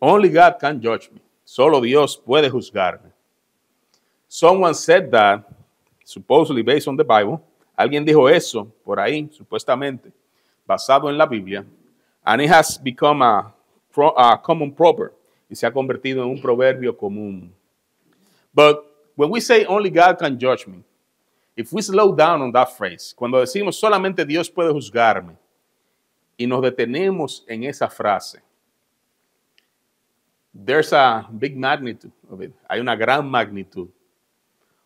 Only God can judge me. Solo Dios puede juzgarme. Someone said that, supposedly based on the Bible. Alguien dijo eso por ahí, supuestamente, basado en la Biblia. And it has become a, a common proverb. Y se ha convertido en un proverbio común. But when we say only God can judge me, if we slow down on that phrase, cuando decimos solamente Dios puede juzgarme, y nos detenemos en esa frase, There's a big magnitude of it. Hay una gran magnitud.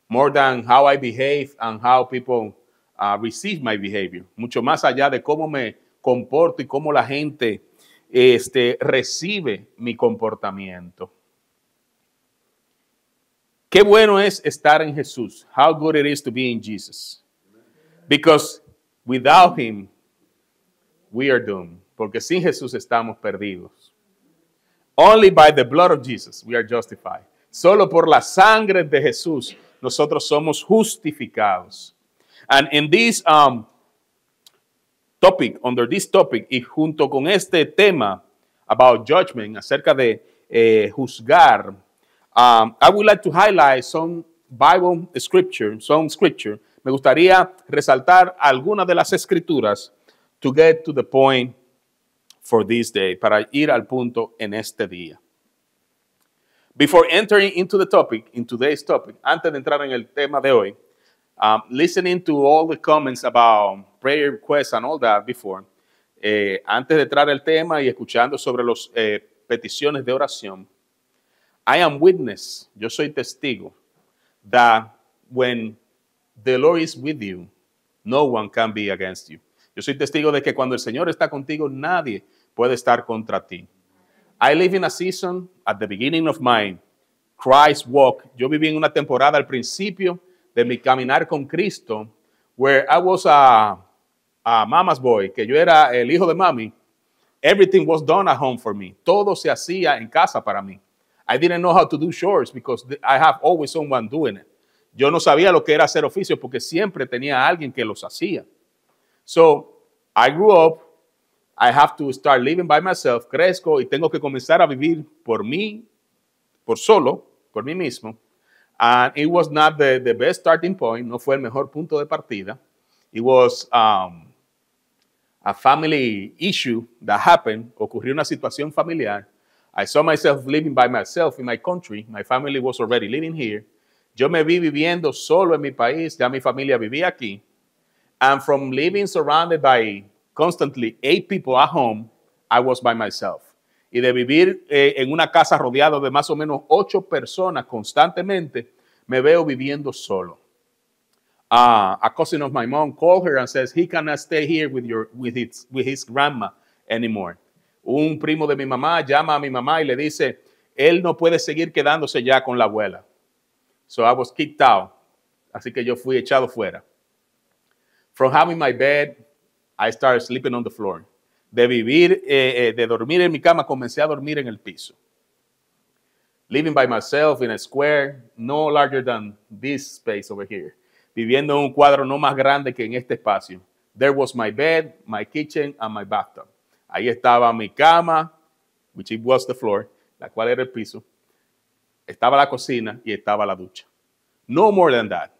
More than how I behave and how people uh, receive my behavior. Mucho más allá de cómo me comporto y cómo la gente este, recibe mi comportamiento. Qué bueno es estar en Jesús. How good it is to be in Jesus. Because without him, we are doomed. Porque sin Jesús estamos perdidos. Only by the blood of Jesus we are justified. Solo por la sangre de Jesús nosotros somos justificados. And in this um, topic, under this topic, y junto con este tema about judgment, acerca de eh, juzgar, um, I would like to highlight some Bible scripture, some scripture. Me gustaría resaltar algunas de las escrituras to get to the point for this day, para ir al punto en este día. Before entering into the topic, in today's topic, antes de entrar en el tema de hoy, um, listening to all the comments about prayer requests and all that before, eh, antes de entrar el tema y escuchando sobre las eh, peticiones de oración, I am witness, yo soy testigo, that when the Lord is with you, no one can be against you. Yo soy testigo de que cuando el Señor está contigo, nadie puede estar contra ti. I live in a season at the beginning of my Christ walk. Yo viví en una temporada al principio de mi caminar con Cristo, where I was a, a mama's boy, que yo era el hijo de mami. Everything was done at home for me. Todo se hacía en casa para mí. I didn't know how to do chores because I have always someone doing it. Yo no sabía lo que era hacer oficio porque siempre tenía alguien que los hacía. So I grew up I have to start living by myself, crezco y tengo que comenzar a vivir por mí, por solo, por mí mismo. And it was not the, the best starting point, no fue el mejor punto de partida. It was um, a family issue that happened, ocurrió una situación familiar. I saw myself living by myself in my country. My family was already living here. Yo me vi viviendo solo en mi país, ya mi familia vivía aquí. And from living surrounded by constantly eight people at home, I was by myself. Y de vivir eh, en una casa rodeado de más o menos ocho personas constantemente, me veo viviendo solo. Ah, a cousin of my mom called her and says he cannot stay here with, your, with, his, with his grandma anymore. Un primo de mi mamá llama a mi mamá y le dice, él no puede seguir quedándose ya con la abuela. So I was kicked out. Así que yo fui echado fuera. From having my bed, I started sleeping on the floor. De vivir, eh, eh, de dormir en mi cama, comencé a dormir en el piso. Living by myself in a square no larger than this space over here. Viviendo en un cuadro no más grande que en este espacio. There was my bed, my kitchen and my bathtub. Ahí estaba mi cama, which was the floor, la cual era el piso. Estaba la cocina y estaba la ducha. No more than that.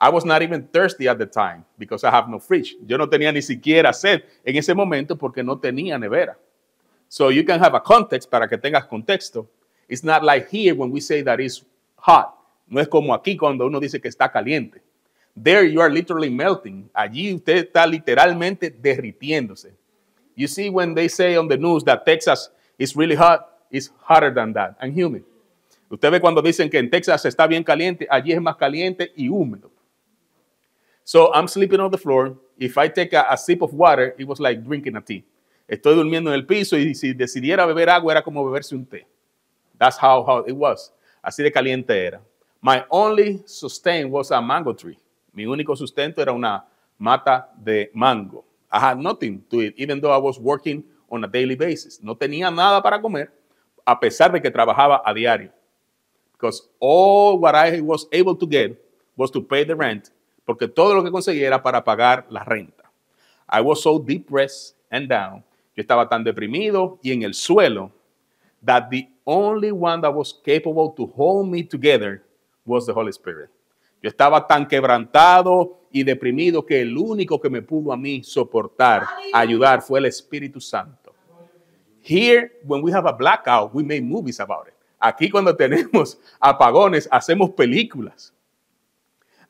I was not even thirsty at the time because I have no fridge. Yo no tenía ni siquiera sed en ese momento porque no tenía nevera. So you can have a context para que tengas contexto. It's not like here when we say that it's hot. No es como aquí cuando uno dice que está caliente. There you are literally melting. Allí usted está literalmente derritiéndose. You see when they say on the news that Texas is really hot, it's hotter than that and humid. Usted ve cuando dicen que en Texas está bien caliente, allí es más caliente y húmedo. So I'm sleeping on the floor. If I take a, sip of water, it was like drinking a tea. Estoy durmiendo en el piso y si decidiera beber agua era como beberse un té. That's how, how it was. Así de caliente era. My only sustain was a mango tree. Mi único sustento era una mata de mango. I had nothing to eat, even though I was working on a daily basis. No tenía nada para comer, a pesar de que trabajaba a diario. Because all what I was able to get was to pay the rent porque todo lo que conseguí era para pagar la renta. I was so depressed and down. Yo estaba tan deprimido y en el suelo that the only one that was capable to hold me together was the Holy Spirit. Yo estaba tan quebrantado y deprimido que el único que me pudo a mí soportar, ayudar, fue el Espíritu Santo. Here, when we have a blackout, we make movies about it. Aquí cuando tenemos apagones, hacemos películas.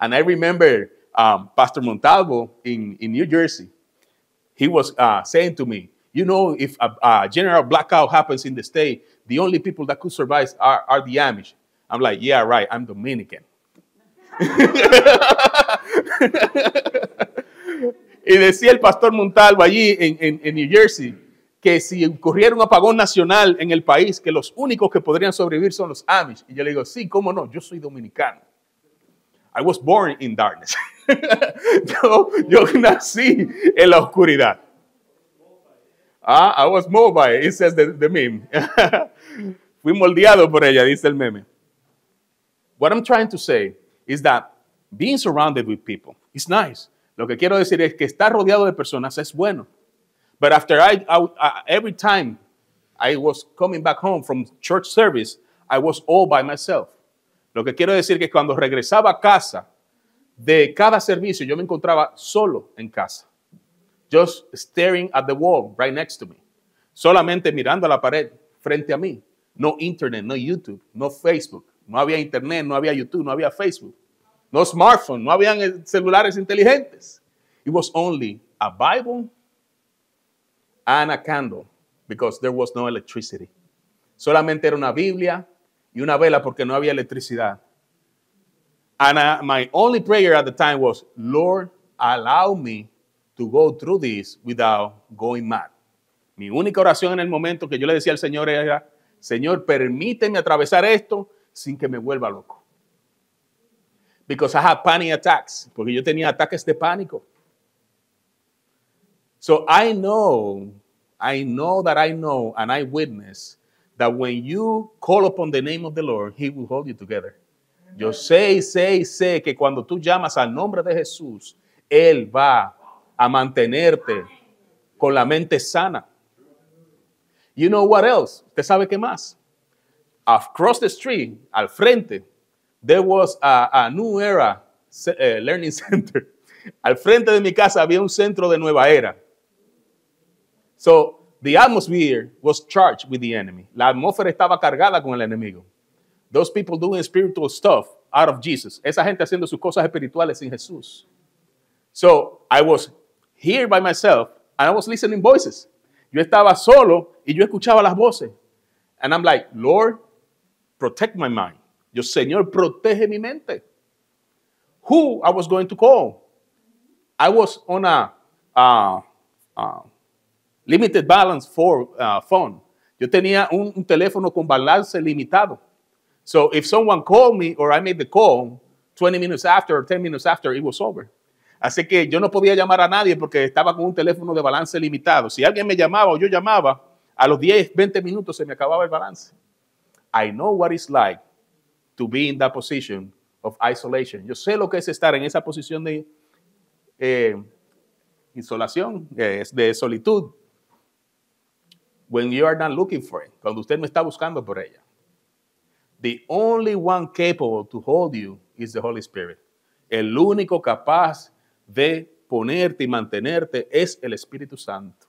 And I remember um, Pastor Montalvo in, in New Jersey, he was uh, saying to me, you know, if a, a, general blackout happens in the state, the only people that could survive are, are the Amish. I'm like, yeah, right, I'm Dominican. y decía el pastor Montalvo allí en, en, en New Jersey, que si ocurriera un apagón nacional en el país, que los únicos que podrían sobrevivir son los Amish. Y yo le digo, sí, cómo no, yo soy dominicano. I was born in darkness. yo, yo, nací en la oscuridad. Ah, I was mobile, it says the, the meme. Fui moldeado por ella, dice el meme. What I'm trying to say is that being surrounded with people is nice. Lo que quiero decir es que estar rodeado de personas es bueno. But after I, I, every time I was coming back home from church service, I was all by myself. Lo que quiero decir es que cuando regresaba a casa de cada servicio, yo me encontraba solo en casa. Just staring at the wall right next to me. Solamente mirando a la pared frente a mí. No internet, no YouTube, no Facebook. No había internet, no había YouTube, no había Facebook. No smartphone, no habían eh, celulares inteligentes. It was only a Bible and a candle because there was no electricity. Solamente era una Biblia, y una vela porque no había electricidad. And uh, my only prayer at the time was, Lord, allow me to go through this without going mad. Mi única oración en el momento que yo le decía al Señor era, Señor, permíteme atravesar esto sin que me vuelva loco. Because I had panic attacks, porque yo tenía ataques de pánico. So I know, I know that I know and I witness that when you call upon the name of the Lord, He will hold you together. Yo sé sé sé que cuando tú llamas al nombre de Jesús, Él va a mantenerte con la mente sana. You know what else? ¿Usted sabe qué más? Across the street, al frente, there was a, New Era eh, Learning Center. Al frente de mi casa había un centro de Nueva Era. So, The atmosphere was charged with the enemy. La atmósfera estaba cargada con el enemigo. Those people doing spiritual stuff out of Jesus. Esa gente haciendo sus cosas espirituales sin Jesús. So I was here by myself and I was listening voices. Yo estaba solo y yo escuchaba las voces. And I'm like, Lord, protect my mind. Yo, Señor, protege mi mente. Who I was going to call? I was on a uh, uh, Limited balance for, phone. Uh, yo tenía un, teléfono con balance limitado. So if someone called me or I made the call 20 minutes after or 10 minutes after, it was over. Así que yo no podía llamar a nadie porque estaba con un teléfono de balance limitado. Si alguien me llamaba o yo llamaba, a los 10, 20 minutos se me acababa el balance. I know what it's like to be in that position of isolation. Yo sé lo que es estar en esa posición de eh, insolación, eh, de solitud. when you are not looking for it, cuando usted no está buscando por ella. The only one capable to hold you is the Holy Spirit. El único capaz de ponerte y mantenerte es el Espíritu Santo.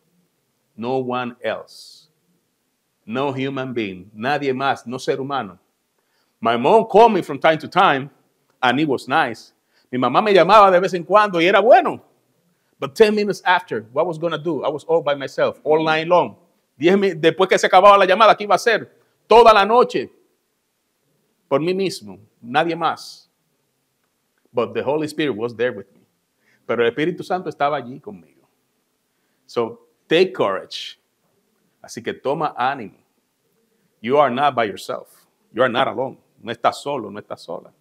No one else. No human being. Nadie más. No ser humano. My mom called me from time to time, and it was nice. Mi mamá me llamaba de vez en cuando y era bueno. But 10 minutes after, what was going to do? I was all by myself, all night long. después que se acababa la llamada, que iba a ser Toda la noche. Por mí mismo, nadie más. But the Holy Spirit was there with me. Pero el Espíritu Santo estaba allí conmigo. So take courage. Así que toma ánimo. You are not by yourself. You are not alone. No estás solo, no estás sola.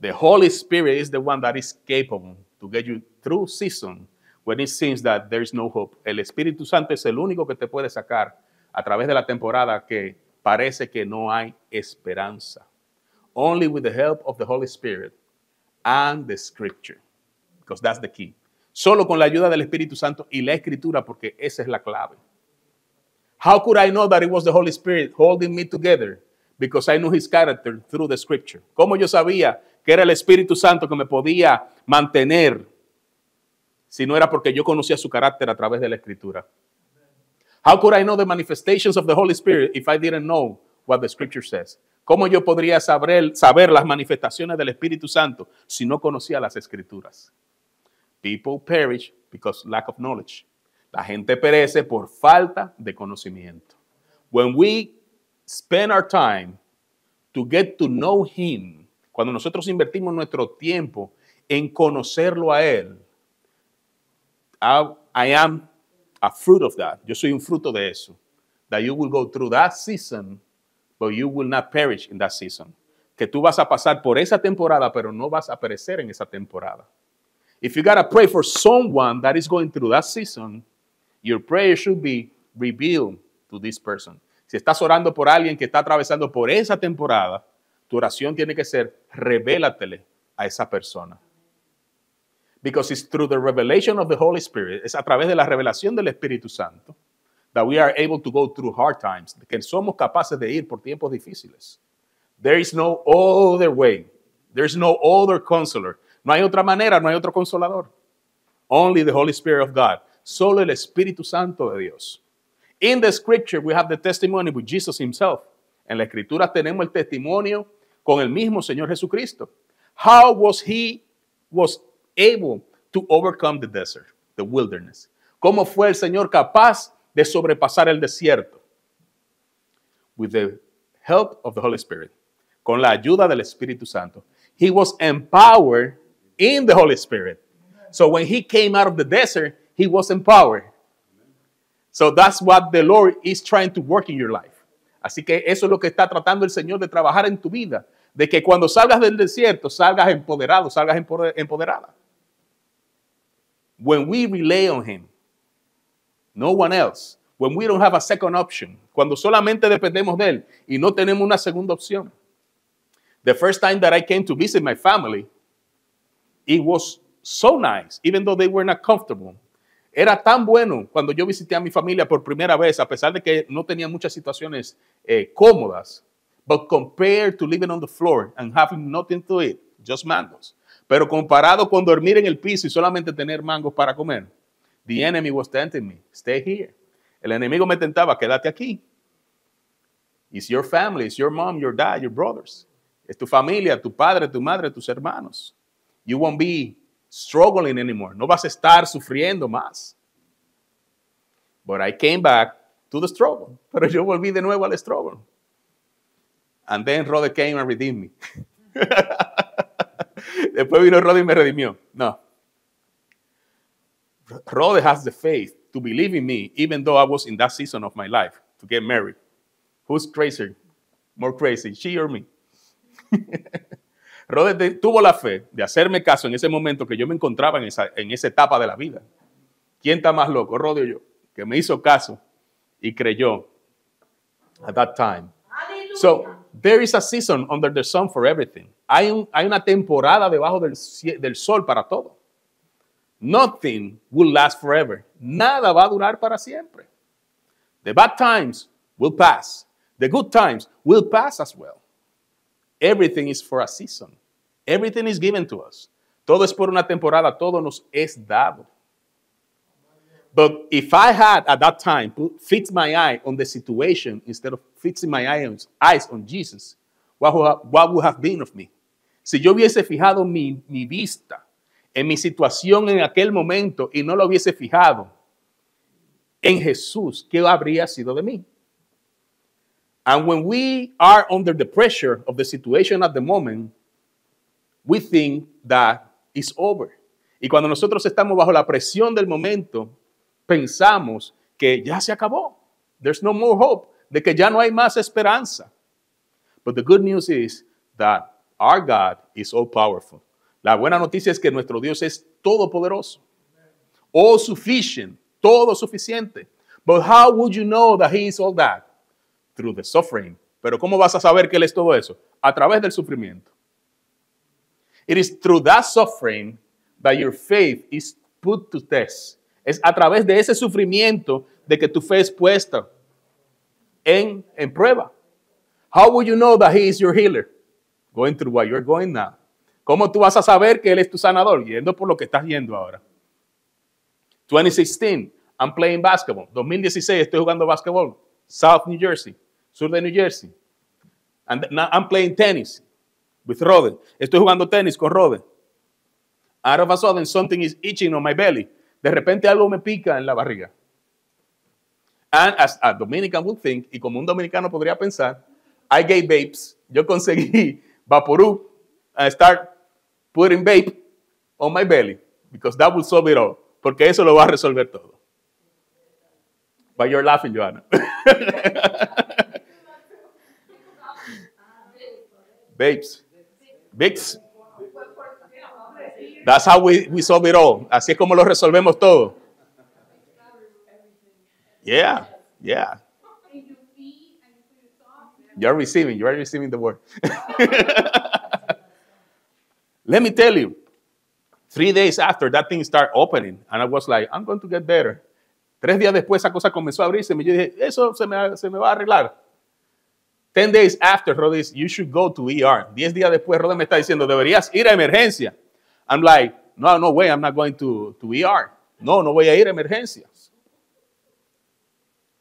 The Holy Spirit is the one that is capable to get you through season when it seems that there's no hope. El Espíritu Santo es el único que te puede sacar a través de la temporada que parece que no hay esperanza. Only with the help of the Holy Spirit and the Scripture, because that's the key. Solo con la ayuda del Espíritu Santo y la Escritura, porque esa es la clave. How could I know that it was the Holy Spirit holding me together? Because I knew his character through the Scripture. ¿Cómo yo sabía que era el Espíritu Santo que me podía mantener no era porque yo conocía su carácter a través de la escritura. How could I know the manifestations of the Holy Spirit if I didn't know what the scripture says? ¿Cómo yo podría saber, saber las manifestaciones del Espíritu Santo si no conocía las escrituras? People perish because lack of knowledge. La gente perece por falta de conocimiento. When we spend our time to get to know him, cuando nosotros invertimos nuestro tiempo en conocerlo a él, I, am a fruit of that. Yo soy un fruto de eso. That you will go through that season, but you will not perish in that season. Que tú vas a pasar por esa temporada, pero no vas a perecer en esa temporada. If you gotta pray for someone that is going through that season, your prayer should be revealed to this person. Si estás orando por alguien que está atravesando por esa temporada, tu oración tiene que ser revélatele a esa persona because it's through the revelation of the Holy Spirit, es a través de la revelación del Espíritu Santo, that we are able to go through hard times, que somos capaces de ir por tiempos difíciles. There is no other way. There is no other consoler. No hay otra manera, no hay otro consolador. Only the Holy Spirit of God. Solo el Espíritu Santo de Dios. In the scripture we have the testimony with Jesus himself. En la escritura tenemos el testimonio con el mismo Señor Jesucristo. How was he was able to overcome the desert, the wilderness. ¿Cómo fue el Señor capaz de sobrepasar el desierto? With the help of the Holy Spirit, con la ayuda del Espíritu Santo. He was empowered in the Holy Spirit. So when he came out of the desert, he was empowered. So that's what the Lord is trying to work in your life. Así que eso es lo que está tratando el Señor de trabajar en tu vida, de que cuando salgas del desierto salgas empoderado, salgas empoderada. when we rely on Him, no one else, when we don't have a second option, cuando solamente dependemos de Él y no tenemos una segunda opción. The first time that I came to visit my family, it was so nice, even though they were not comfortable. Era tan bueno cuando yo visité a mi familia por primera vez, a pesar de que no tenía muchas situaciones eh, cómodas. But compared to living on the floor and having nothing to eat, just mangoes, Pero comparado con dormir en el piso y solamente tener mangos para comer, the enemy was tempting me. Stay here. El enemigo me tentaba, quédate aquí. It's your family, it's your mom, your dad, your brothers. Es tu familia, tu padre, tu madre, tus hermanos. You won't be struggling anymore. No vas a estar sufriendo más. But I came back to the struggle. Pero yo volví de nuevo al struggle. And then Rode came and redeemed me. Después vino Rodi y me redimió. No. Rodi has the faith to believe in me, even though I was in that season of my life to get married. Who's crazier? More crazy, she or me? Rodi tuvo la fe de hacerme caso en ese momento que yo me encontraba en esa, en esa etapa de la vida. ¿Quién está más loco, Rod o yo? Que me hizo caso y creyó at that time. So there is a season under the sun for everything. Hay, una temporada debajo del, del sol para todo. Nothing will last forever. Nada va a durar para siempre. The bad times will pass. The good times will pass as well. Everything is for a season. Everything is given to us. Todo es por una temporada, todo nos es dado. But if I had at that time fixed my eye on the situation instead of fixing my eyes on Jesus, what would have been of me? Si yo hubiese fijado mi, vista en mi situación en aquel momento y no lo hubiese fijado en Jesús, ¿qué habría sido de mí? And when we are under the pressure of the situation at the moment, we think that it's over. Y cuando nosotros estamos bajo la presión del momento, pensamos que ya se acabó. There's no more hope, de que ya no hay más esperanza. But the good news is that Our God is all powerful. La buena noticia es que nuestro Dios es todopoderoso. All sufficient, todo suficiente. But how would you know that he is all that? Through the suffering. Pero ¿cómo vas a saber que él es todo eso? A través del sufrimiento. It is through that suffering that your faith is put to test. Es a través de ese sufrimiento de que tu fe es puesta en, en prueba. How would you know that he is your healer? going through what you're going now. ¿Cómo tú vas a saber que Él es tu sanador? Yendo por lo que estás yendo ahora. 2016, I'm playing basketball. 2016, estoy jugando basketball. South New Jersey, sur de New Jersey. And now I'm playing tennis with Rode. Estoy jugando tenis con Rode. Out of a sudden, something is itching on my belly. De repente algo me pica en la barriga. And as a Dominican would think, y como un dominicano podría pensar, I gave babes. Yo conseguí Vaporú, and start putting vape on my belly because that will solve it all. Porque eso lo va a resolver todo. But you're laughing, Joanna. Babes. Bigs. That's how we, we solve it all. Así es como lo resolvemos todo. Yeah, yeah. You're receiving, you are receiving the word. Let me tell you, three days after that thing started opening, and I was like, I'm going to get better. Tres días después esa cosa comenzó a abrirse y yo dije, eso se me, se me va a arreglar. Ten days after, Rodes, you should go to ER. Diez días después, Rodes me está diciendo, deberías ir a emergencia. I'm like, no, no way, I'm not going to, to ER. No, no voy a ir a emergencias.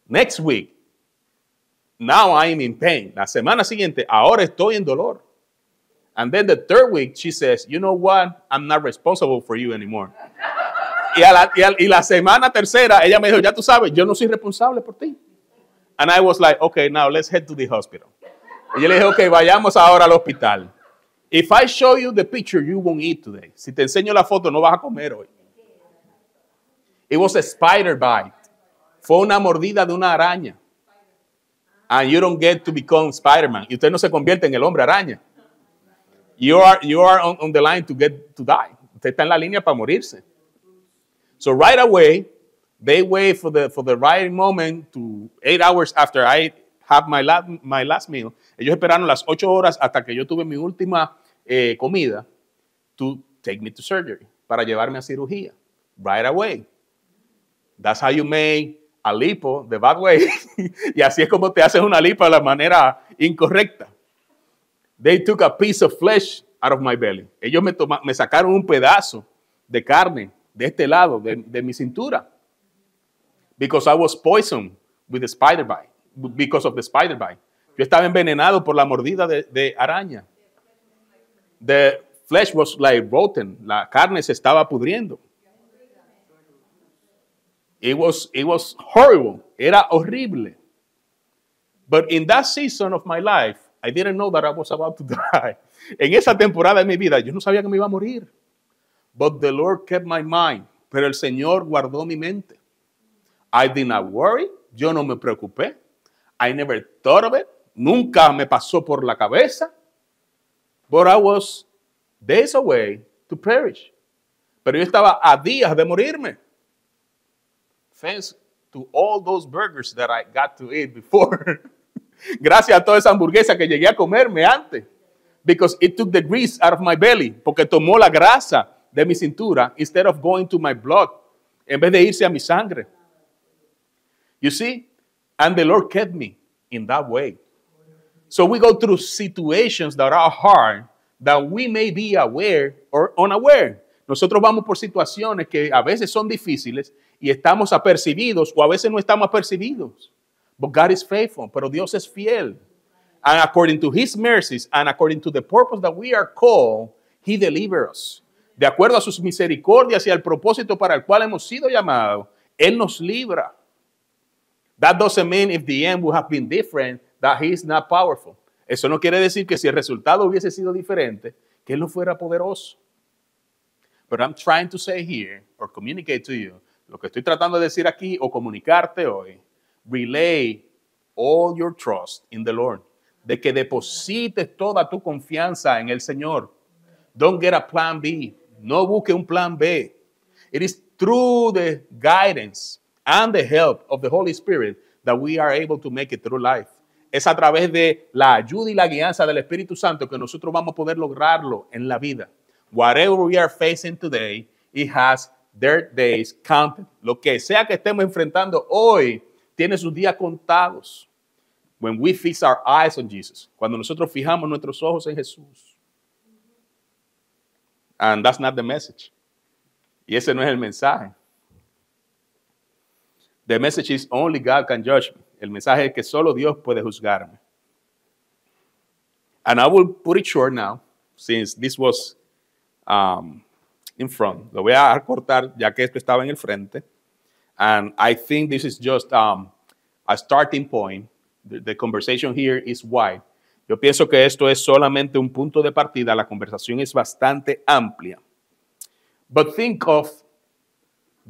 Next week, now I'm in pain. La semana siguiente, ahora estoy en dolor. And then the third week, she says, you know what? I'm not responsible for you anymore. y, la, semana tercera, ella me dijo, ya tú sabes, yo no soy responsable por ti. And I was like, okay, now let's head to the hospital. Y yo le dije, okay, vayamos ahora al hospital. If I show you the picture, you won't eat today. Si te enseño la foto, no vas a comer hoy. It was a spider bite. Fue una mordida de una araña and you don't get to become Spider-Man. Y usted no se convierte en el hombre araña. You are, you are on, the line to get to die. Usted está en la línea para morirse. So right away, they wait for the, for the right moment to eight hours after I have my last, my last meal. Ellos esperaron las ocho horas hasta que yo tuve mi última eh, comida to take me to surgery, para llevarme a cirugía. Right away. That's how you make a lipo, the bad way. y así es como te haces una lipa de la manera incorrecta. They took a piece of flesh out of my belly. Ellos me, me sacaron un pedazo de carne de este lado, de, mi cintura. Because I was poisoned with the spider bite. Because of the spider bite. Yo estaba envenenado por la mordida de, de araña. The flesh was like rotten. La carne se estaba pudriendo. It was, it was horrible. Era horrible. But in that season of my life, I didn't know that I was about to die. En esa temporada de mi vida, yo no sabía que me iba a morir. But the Lord kept my mind. Pero el Señor guardó mi mente. I did not worry. Yo no me preocupé. I never thought of it. Nunca me pasó por la cabeza. But I was days away to perish. Pero yo estaba a días de morirme. thanks to all those burgers that I got to eat before. Gracias a toda esa hamburguesa que llegué a comerme antes. Because it took the grease out of my belly. Porque tomó la grasa de mi cintura instead of going to my blood. En vez de irse a mi sangre. You see? And the Lord kept me in that way. So we go through situations that are hard that we may be aware or unaware. Nosotros vamos por situaciones que a veces son difíciles y estamos apercibidos o a veces no estamos apercibidos. But God is faithful, pero Dios es fiel. And according to his mercies and according to the purpose that we are called, he delivers us. De acuerdo a sus misericordias y al propósito para el cual hemos sido llamados, él nos libra. That doesn't mean if the end would have been different that he is not powerful. Eso no quiere decir que si el resultado hubiese sido diferente, que él no fuera poderoso. But I'm trying to say here or communicate to you lo que estoy tratando de decir aquí o comunicarte hoy, relay all your trust in the Lord, de que deposites toda tu confianza en el Señor. Don't get a plan B. No busque un plan B. It is through the guidance and the help of the Holy Spirit that we are able to make it through life. Es a través de la ayuda y la guianza del Espíritu Santo que nosotros vamos a poder lograrlo en la vida. Whatever we are facing today, it has Their days counted. Lo que sea que estemos enfrentando hoy tiene sus días contados. When we fix our eyes on Jesus. Cuando nosotros fijamos nuestros ojos en Jesús. And that's not the message. Y ese no es el mensaje. The message is only God can judge me. El mensaje es que solo Dios puede juzgarme. And I will put it short now, since this was um, in front. Lo voy a cortar ya que esto estaba en el frente. And I think this is just um, a starting point. The, conversation here is wide. Yo pienso que esto es solamente un punto de partida. La conversación es bastante amplia. But think of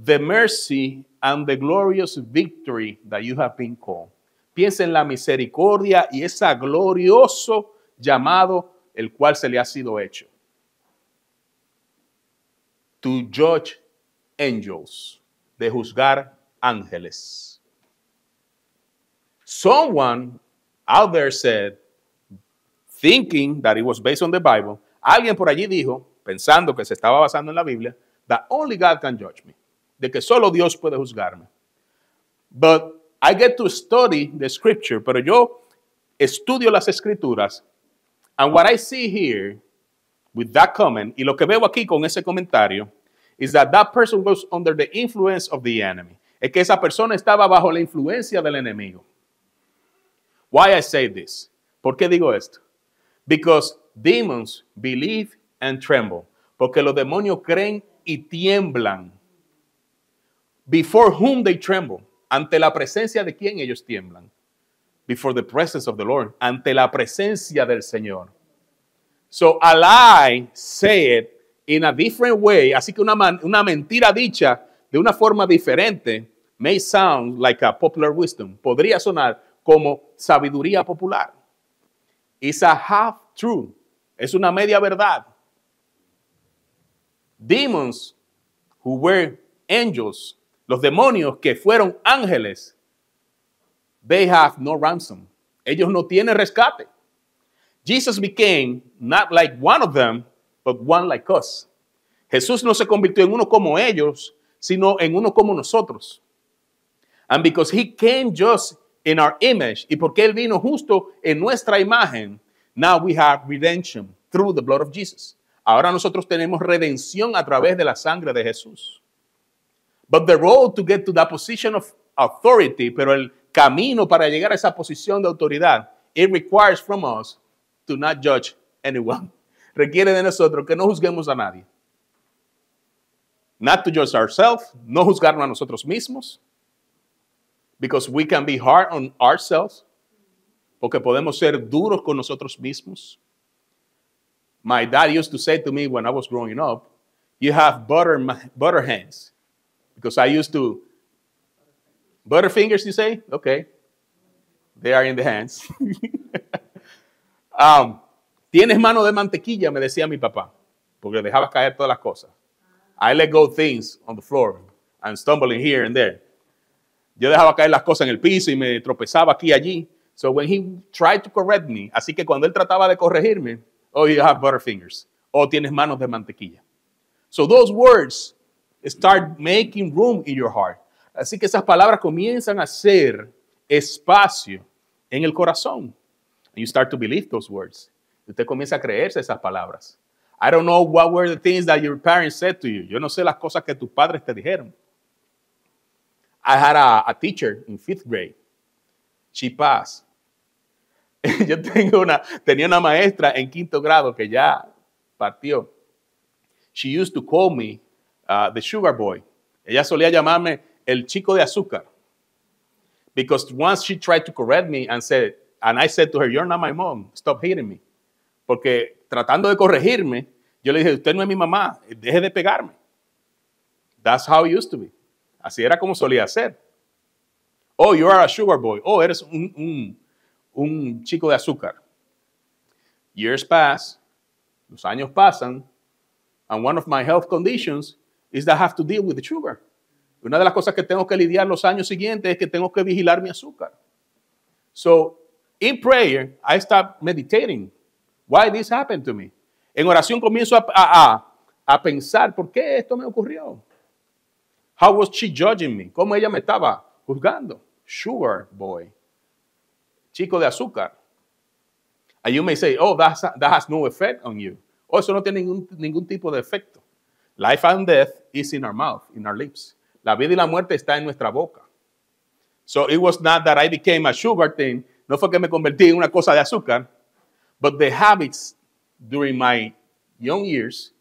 the mercy and the glorious victory that you have been called. Piensa en la misericordia y esa glorioso llamado el cual se le ha sido hecho to judge angels, de juzgar ángeles. Someone out there said, thinking that it was based on the Bible, alguien por allí dijo, pensando que se estaba basando en la Biblia, that only God can judge me, de que solo Dios puede juzgarme. But I get to study the scripture, pero yo estudio las escrituras, and what I see here with that comment, y lo que veo aquí con ese comentario, is that that person was under the influence of the enemy. Es que esa persona estaba bajo la influencia del enemigo. Why I say this? ¿Por qué digo esto? Because demons believe and tremble. Porque los demonios creen y tiemblan. Before whom they tremble. Ante la presencia de quien ellos tiemblan. Before the presence of the Lord. Ante la presencia del Señor. So a lie said in a different way, así que una, una mentira dicha de una forma diferente, may sound like a popular wisdom. Podría sonar como sabiduría popular. It's a half truth. Es una media verdad. Demons who were angels, los demonios que fueron ángeles, they have no ransom. Ellos no tienen rescate. Jesus became not like one of them, but one like us. Jesús no se convirtió en uno como ellos, sino en uno como nosotros. And because he came just in our image, y porque él vino justo en nuestra imagen, now we have redemption through the blood of Jesus. Ahora nosotros tenemos redención a través de la sangre de Jesús. But the road to get to that position of authority, pero el camino para llegar a esa posición de autoridad, it requires from us to not judge anyone. Requiere de nosotros que no juzguemos a nadie. Not to judge ourselves, no juzgarnos a nosotros mismos, because we can be hard on ourselves, porque podemos ser duros con nosotros mismos. My dad used to say to me when I was growing up, you have butter, butter hands, because I used to, butterfingers you say? Okay, they are in the hands. Um, Tienes mano de mantequilla, me decía mi papá, porque dejaba caer todas las cosas. I let go things on the floor. I'm stumbling here and there. Yo dejaba caer las cosas en el piso y me tropezaba aquí y allí. So when he tried to correct me, así que cuando él trataba de corregirme, oh, you have butterfingers. Oh, tienes manos de mantequilla. So those words start making room in your heart. Así que esas palabras comienzan a hacer espacio en el corazón you start to believe those words. usted comienza a creerse esas palabras. I don't know what were the things that your parents said to you. Yo no sé las cosas que tus padres te dijeron. I had a, teacher in fifth grade. She passed. Yo tengo una, tenía una maestra en quinto grado que ya partió. She used to call me uh, the sugar boy. Ella solía llamarme el chico de azúcar. Because once she tried to correct me and said, And I said to her, You're not my mom, stop hitting me. Porque tratando de corregirme, yo le dije, Usted no es mi mamá, deje de pegarme. That's how it used to be. Así era como solía ser. Oh, you are a sugar boy. Oh, eres un, un chico de azúcar. Years pass, los años pasan, and one of my health conditions is that I have to deal with the sugar. Una de las cosas que tengo que lidiar los años siguientes es que tengo que vigilar mi azúcar. So, In prayer, I stopped meditating. Why this happened to me? En oración comienzo a, a, a, pensar, ¿por qué esto me ocurrió? How was she judging me? ¿Cómo ella me estaba juzgando? Sugar boy. Chico de azúcar. And you may say, oh, that's, that has no effect on you. Oh, eso no tiene ningún, ningún tipo de efecto. Life and death is in our mouth, in our lips. La vida y la muerte está en nuestra boca. So it was not that I became a sugar thing, no fue que me convertí en una cosa de azúcar, but the habits during my young years,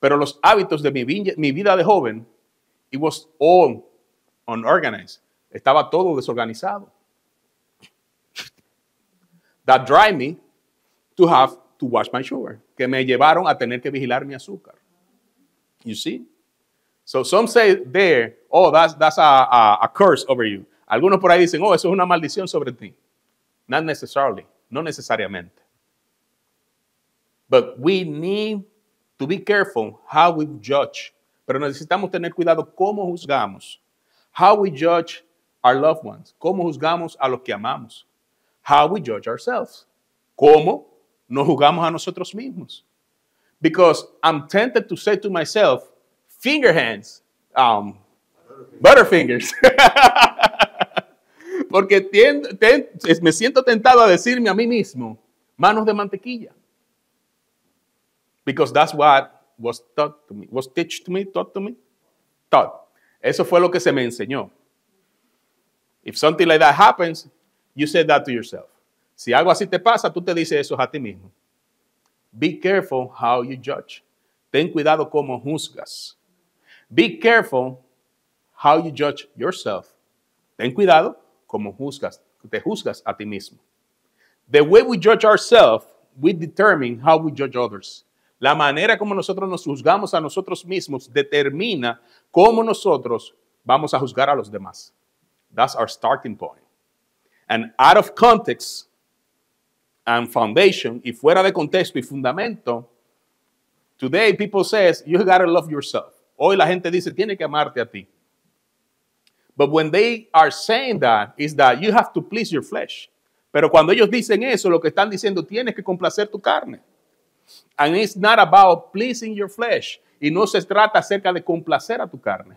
pero los hábitos de mi, mi vida de joven, it was all unorganized. Estaba todo desorganizado. That drive me to have to wash my sugar, que me llevaron a tener que vigilar mi azúcar. You see? So some say there, oh, that's, that's a, a, a curse over you. Algunos por ahí dicen, oh, eso es una maldición sobre ti. Not necessarily, not necessariamente. But we need to be careful how we judge. Pero necesitamos tener cuidado cómo juzgamos. How we judge our loved ones. Cómo juzgamos a los que amamos. How we judge ourselves. Cómo nos juzgamos a nosotros mismos. Because I'm tempted to say to myself, finger hands, um, butterfingers. porque me siento tentado a decirme a mí mismo, manos de mantequilla. Because that's what was taught to me, was taught to me, taught to me, taught. Eso fue lo que se me enseñó. If something like that happens, you say that to yourself. Si algo así te pasa, tú te dices eso a ti mismo. Be careful how you judge. Ten cuidado cómo juzgas. Be careful how you judge yourself. Ten cuidado como juzgas, te juzgas a ti mismo. The way we judge ourselves, we determine how we judge others. La manera como nosotros nos juzgamos a nosotros mismos determina cómo nosotros vamos a juzgar a los demás. That's our starting point. And out of context and foundation, y fuera de contexto y fundamento, today people says you gotta love yourself. Hoy la gente dice, tiene que amarte a ti. But when they are saying that, is that you have to please your flesh. Pero cuando ellos dicen eso, lo que están diciendo, tienes que complacer tu carne. And it's not about pleasing your flesh. Y no se trata acerca de complacer a tu carne.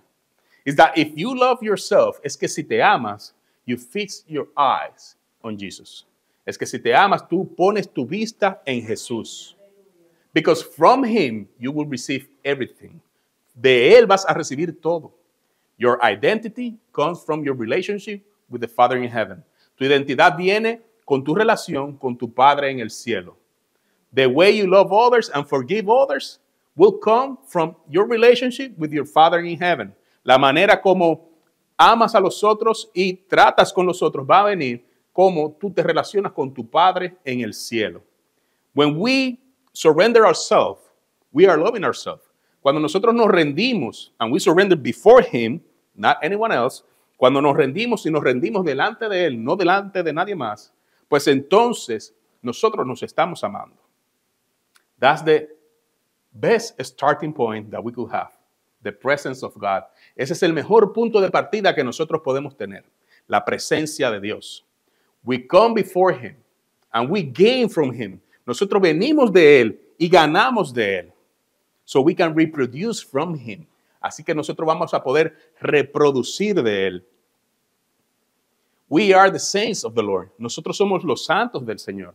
Is that if you love yourself, es que si te amas, you fix your eyes on Jesus. Es que si te amas, tú pones tu vista en Jesús. Because from him you will receive everything. De él vas a recibir todo. Your identity comes from your relationship with the Father in heaven. Tu identidad viene con tu relación con tu Padre en el cielo. The way you love others and forgive others will come from your relationship with your Father in heaven. La manera como amas a los otros y tratas con los otros va a venir como tú te relacionas con tu Padre en el cielo. When we surrender ourselves, we are loving ourselves. Cuando nosotros nos rendimos, and we surrender before Him, not anyone else, cuando nos rendimos y nos rendimos delante de Él, no delante de nadie más, pues entonces nosotros nos estamos amando. That's the best starting point that we could have, the presence of God. Ese es el mejor punto de partida que nosotros podemos tener, la presencia de Dios. We come before Him and we gain from Him. Nosotros venimos de Él y ganamos de Él so we can reproduce from him. Así que nosotros vamos a poder reproducir de él. We are the saints of the Lord. Nosotros somos los santos del Señor.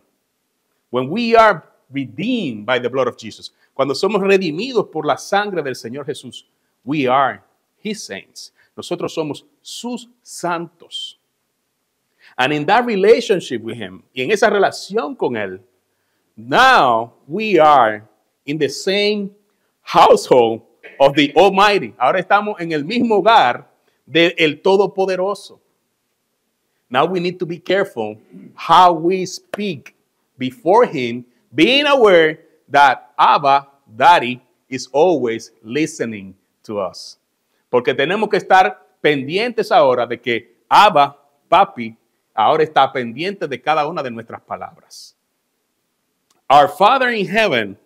When we are redeemed by the blood of Jesus, cuando somos redimidos por la sangre del Señor Jesús, we are his saints. Nosotros somos sus santos. And in that relationship with him, y en esa relación con él, now we are in the same household of the Almighty. Ahora estamos en el mismo hogar del Todopoderoso. Now we need to be careful how we speak before Him, being aware that Abba, Daddy, is always listening to us. Porque tenemos que estar pendientes ahora de que Abba, Papi, ahora está pendiente de cada una de nuestras palabras. Our Father in Heaven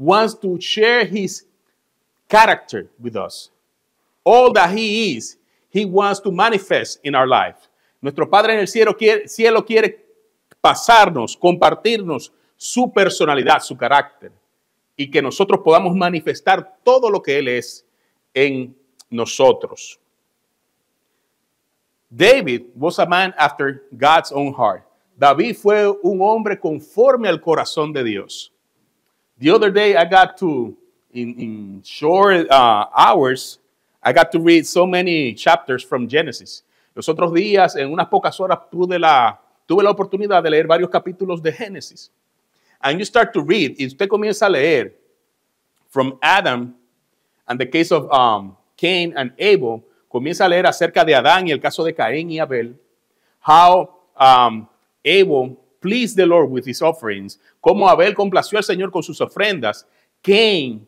wants to share his character with us. All that he is, he wants to manifest in our life. Nuestro Padre en el cielo quiere, cielo quiere pasarnos, compartirnos su personalidad, su carácter, y que nosotros podamos manifestar todo lo que Él es en nosotros. David was a man after God's own heart. David fue un hombre conforme al corazón de Dios. The other day, I got to, in, in short uh, hours, I got to read so many chapters from Genesis. Los otros días, en unas pocas horas, tuve la, tuve la oportunidad de leer varios capítulos de Génesis. And you start to read, y usted comienza a leer from Adam and the case of um, Cain and Abel, comienza a leer acerca de Adán y el caso de Caín y Abel, how um, Abel Please the Lord with his offerings, como Abel complació al Señor con sus ofrendas, Cain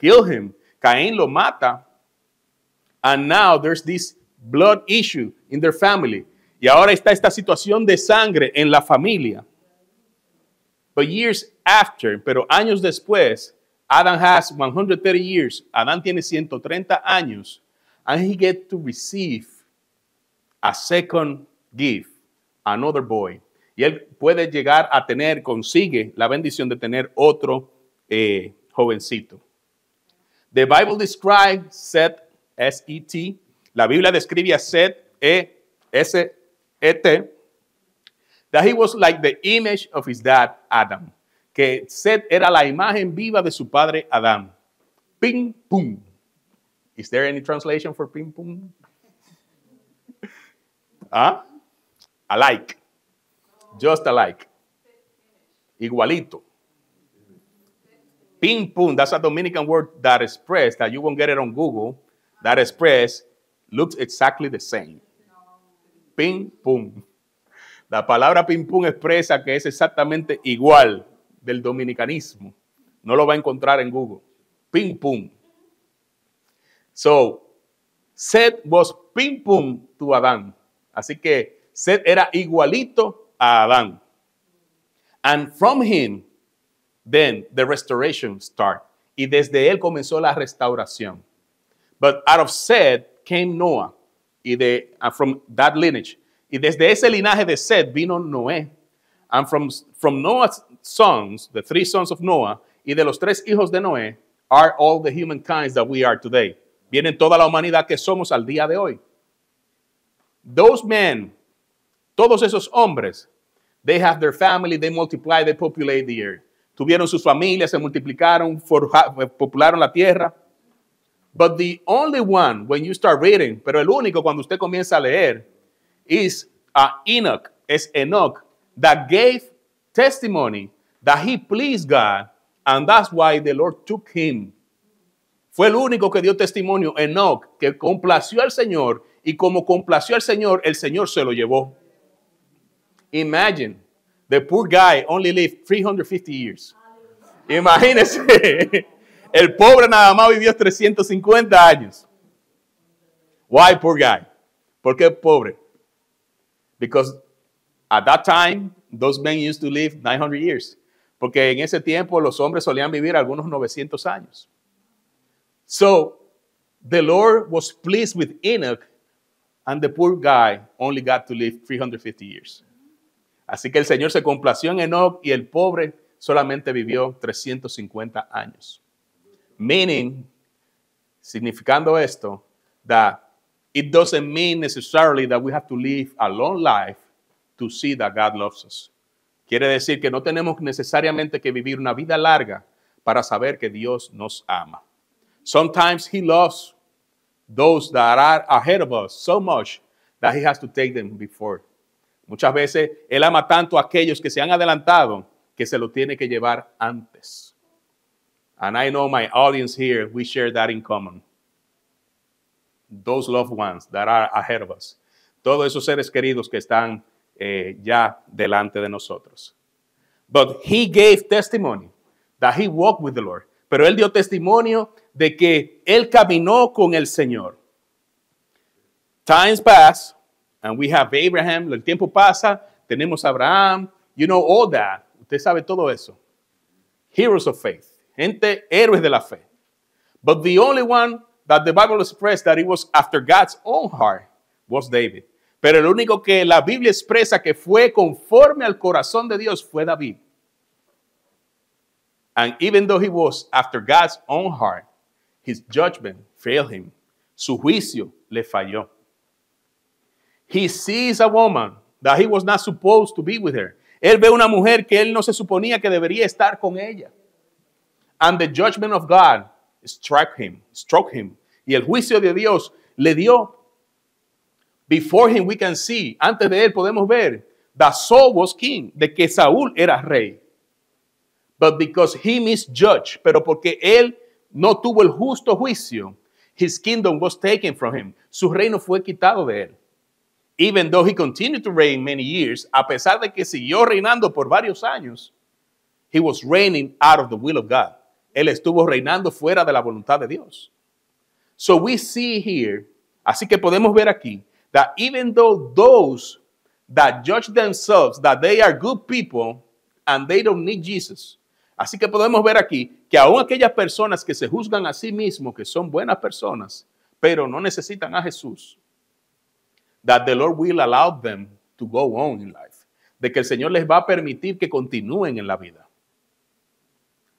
killed him, Cain lo mata, and now there's this blood issue in their family. Y ahora está esta situación de sangre en la familia. But years after, pero años después, Adam has 130 years, Adam tiene 130 años, and he get to receive a second gift, another boy y él puede llegar a tener, consigue la bendición de tener otro eh, jovencito. The Bible describes Seth, S-E-T. La Biblia describe a Seth, E-S-E-T, that he was like the image of his dad, Adam. Que Seth era la imagen viva de su padre, Adam. Ping, pum. Is there any translation for ping, pum? ¿Ah? Alike. Just alike. Igualito. Ping pong. That's a Dominican word that express that you won't get it on Google. That express looks exactly the same. Ping pong. La palabra ping pong expresa que es exactamente igual del dominicanismo. No lo va a encontrar en Google. Ping pong. So, Seth was ping pong to Adam. Así que Seth era igualito Adán. And from him, then the restoration start. Y desde él comenzó la restauración. But out of Seth came Noah. Y de, uh, from that lineage. Y desde ese linaje de Seth vino Noé. And from, from Noah's sons, the three sons of Noah, y de los tres hijos de Noé, are all the kinds that we are today. Vienen toda la humanidad que somos al día de hoy. Those men todos esos hombres, they have their family, they multiply, they populate the earth. Tuvieron sus familias, se multiplicaron, eh, popularon la tierra. But the only one when you start reading, pero el único cuando usted comienza a leer, is uh, Enoch, es Enoch, that gave testimony that he pleased God, and that's why the Lord took him. Fue el único que dio testimonio, Enoch, que complació al Señor, y como complació al Señor, el Señor se lo llevó. Imagine the poor guy only lived 350 years. Imagínese. El pobre nada más vivió 350 años. Why poor guy? ¿Por qué pobre? Because at that time, those men used to live 900 years. Porque en ese tiempo los hombres solían vivir algunos 900 años. So, the Lord was pleased with Enoch, and the poor guy only got to live 350 years. Así que el Señor se complació en Enoch y el pobre solamente vivió 350 años. Meaning, significando esto, that it doesn't mean necessarily that we have to live a long life to see that God loves us. Quiere decir que no tenemos necesariamente que vivir una vida larga para saber que Dios nos ama. Sometimes He loves those that are ahead of us so much that He has to take them before Muchas veces Él ama tanto a aquellos que se han adelantado que se lo tiene que llevar antes. And I know my audience here, we share that in common. Those loved ones that are ahead of us. Todos esos seres queridos que están eh, ya delante de nosotros. But he gave testimony that he walked with the Lord. Pero él dio testimonio de que él caminó con el Señor. Times pass, And we have Abraham, el tiempo pasa, tenemos Abraham, you know all that. Usted sabe todo eso. Heroes of faith, gente, héroes de la fe. But the only one that the Bible expressed that it was after God's own heart was David. Pero el único que la Biblia expresa que fue conforme al corazón de Dios fue David. And even though he was after God's own heart, his judgment failed him. Su juicio le falló. He sees a woman that he was not supposed to be with her. Él ve una mujer que él no se suponía que debería estar con ella. And the judgment of God struck him, struck him. Y el juicio de Dios le dio. Before him we can see, antes de él podemos ver that Saul was king, de que Saúl era rey. But because he misjudged, pero porque él no tuvo el justo juicio, his kingdom was taken from him. Su reino fue quitado de él even though he continued to reign many years, a pesar de que siguió reinando por varios años, he was reigning out of the will of God. Él estuvo reinando fuera de la voluntad de Dios. So we see here, así que podemos ver aquí, that even though those that judge themselves that they are good people and they don't need Jesus. Así que podemos ver aquí que aún aquellas personas que se juzgan a sí mismos que son buenas personas, pero no necesitan a Jesús, that the Lord will allow them to go on in life. De que el Señor les va a permitir que continúen en la vida.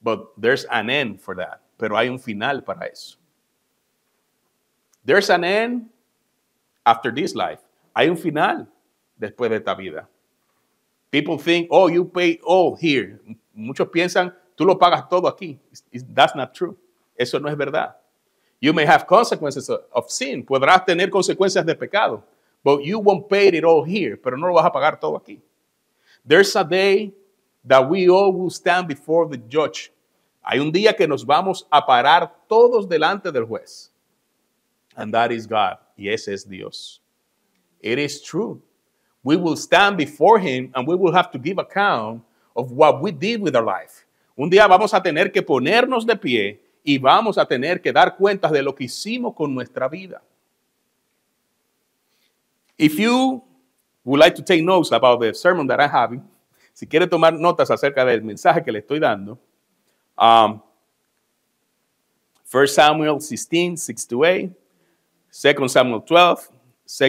But there's an end for that. Pero hay un final para eso. There's an end after this life. Hay un final después de esta vida. People think, oh, you pay all oh, here. Muchos piensan, tú lo pagas todo aquí. That's not true. Eso no es verdad. You may have consequences of sin. Podrás tener consecuencias de pecado but you won't pay it all here, pero no lo vas a pagar todo aquí. There's a day that we all will stand before the judge. Hay un día que nos vamos a parar todos delante del juez. And that is God. Y ese es Dios. It is true. We will stand before him and we will have to give account of what we did with our life. Un día vamos a tener que ponernos de pie y vamos a tener que dar cuentas de lo que hicimos con nuestra vida. If you would like to take notes about the sermon that I'm having, si quiere tomar notas acerca del mensaje que le estoy dando, um, 1 Samuel 16, 6 to 8, 2 Samuel 12,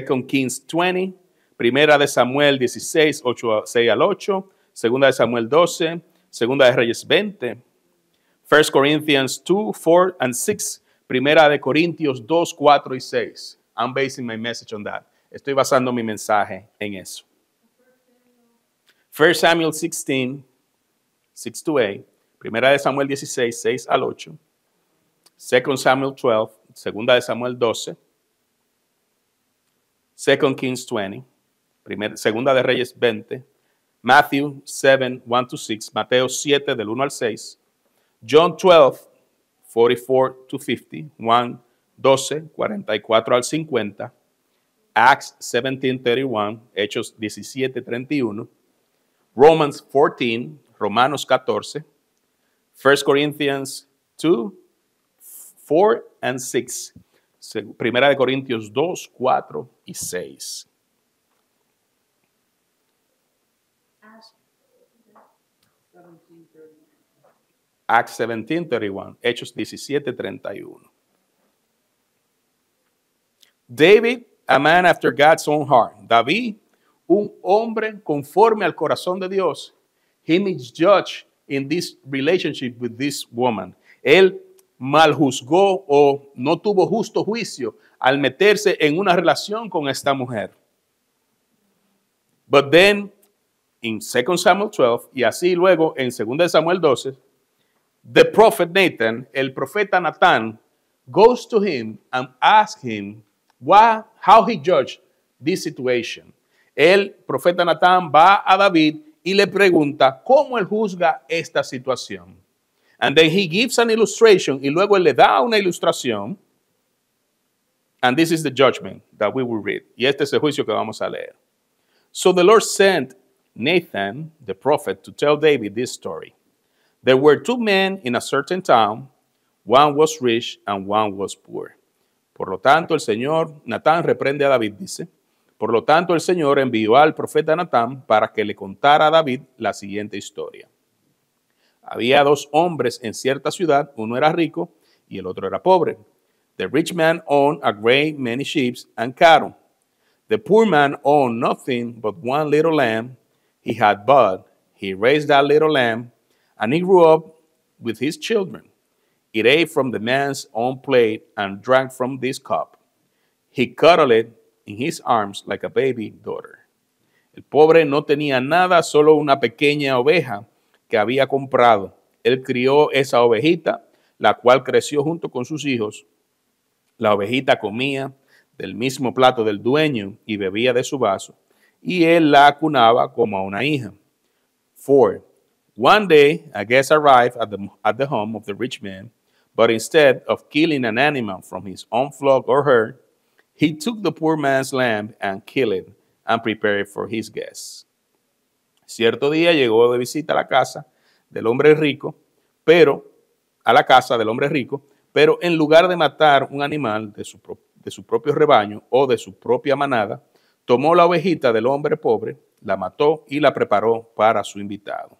2 Kings 20, Primera de Samuel 16, 8 6 al 8, Segunda de Samuel 12, Segunda de Reyes 20, 1 Corinthians 2, 4 and 6, Primera de Corintios 2, 4 y 6. I'm basing my message on that. Estoy basando mi mensaje en eso. 1 Samuel 16, 6 8, Primera de Samuel 16, 6 al 8, 2 Samuel 12, Segunda de Samuel 12, 2 Kings 20, Primera, Segunda de Reyes 20, Matthew 7, 1 6, Mateo 7, del 1 al 6, John 12, 44 50, Juan 12, 44 al 50, Acts 17:31, Hechos 17:31, Romans 14, Romanos 14, 1 Corinthians 2, 4 and 6. Primera de Corintios 2, 4 y 6. Acts 17:31, Hechos 17:31. David a man after God's own heart. David, un hombre conforme al corazón de Dios. he in this relationship with this woman. Él mal juzgó o no tuvo justo juicio al meterse en una relación con esta mujer. But then, in 2 Samuel 12, y así luego en 2 Samuel 12, the prophet Nathan, el profeta Natán, goes to him and asks him why, how he judged this situation. El profeta Natán va a David y le pregunta cómo él juzga esta situación. And then he gives an illustration y luego él le da una ilustración. And this is the judgment that we will read. Y este es el juicio que vamos a leer. So the Lord sent Nathan, the prophet, to tell David this story. There were two men in a certain town, one was rich and one was poor. Por lo tanto, el Señor, Natán reprende a David, dice. Por lo tanto, el Señor envió al profeta Natán para que le contara a David la siguiente historia. Había dos hombres en cierta ciudad, uno era rico y el otro era pobre. The rich man owned a great many sheep and cattle. The poor man owned nothing but one little lamb he had bought. He raised that little lamb and he grew up with his children. It ate from the man's own plate and drank from this cup. He cuddled it in his arms like a baby daughter. El pobre no tenía nada, solo una pequeña oveja que había comprado. Él crió esa ovejita, la cual creció junto con sus hijos. La ovejita comía del mismo plato del dueño y bebía de su vaso, y él la acunaba como a una hija. Four. One day, a guest arrived at the, at the home of the rich man. But instead of killing an animal from his own flock or herd, he took the poor man's lamb and killed it and prepared it for his guests. Cierto día llegó de visita a la casa del hombre rico, pero a la casa del hombre rico, pero en lugar de matar un animal de su, de su propio rebaño o de su propia manada, tomó la ovejita del hombre pobre, la mató y la preparó para su invitado.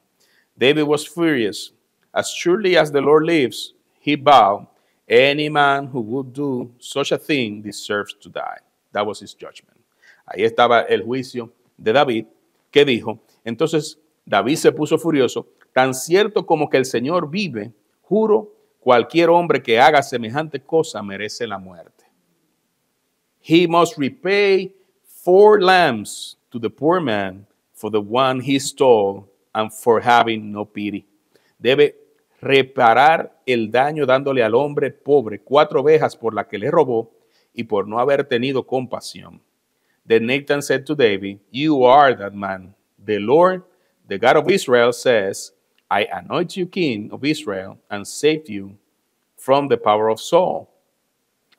David was furious. As surely as the Lord lives, he bowed Any man who would do such a thing deserves to die. That was his judgment. Ahí estaba el juicio de David, que dijo, entonces David se puso furioso, tan cierto como que el Señor vive, juro, cualquier hombre que haga semejante cosa merece la muerte. He must repay four lambs to the poor man for the one he stole and for having no pity. Debe reparar el daño dándole al hombre pobre cuatro ovejas por la que le robó y por no haber tenido compasión. Then Nathan said to David, You are that man. The Lord, the God of Israel, says, I anoint you king of Israel and saved you from the power of Saul.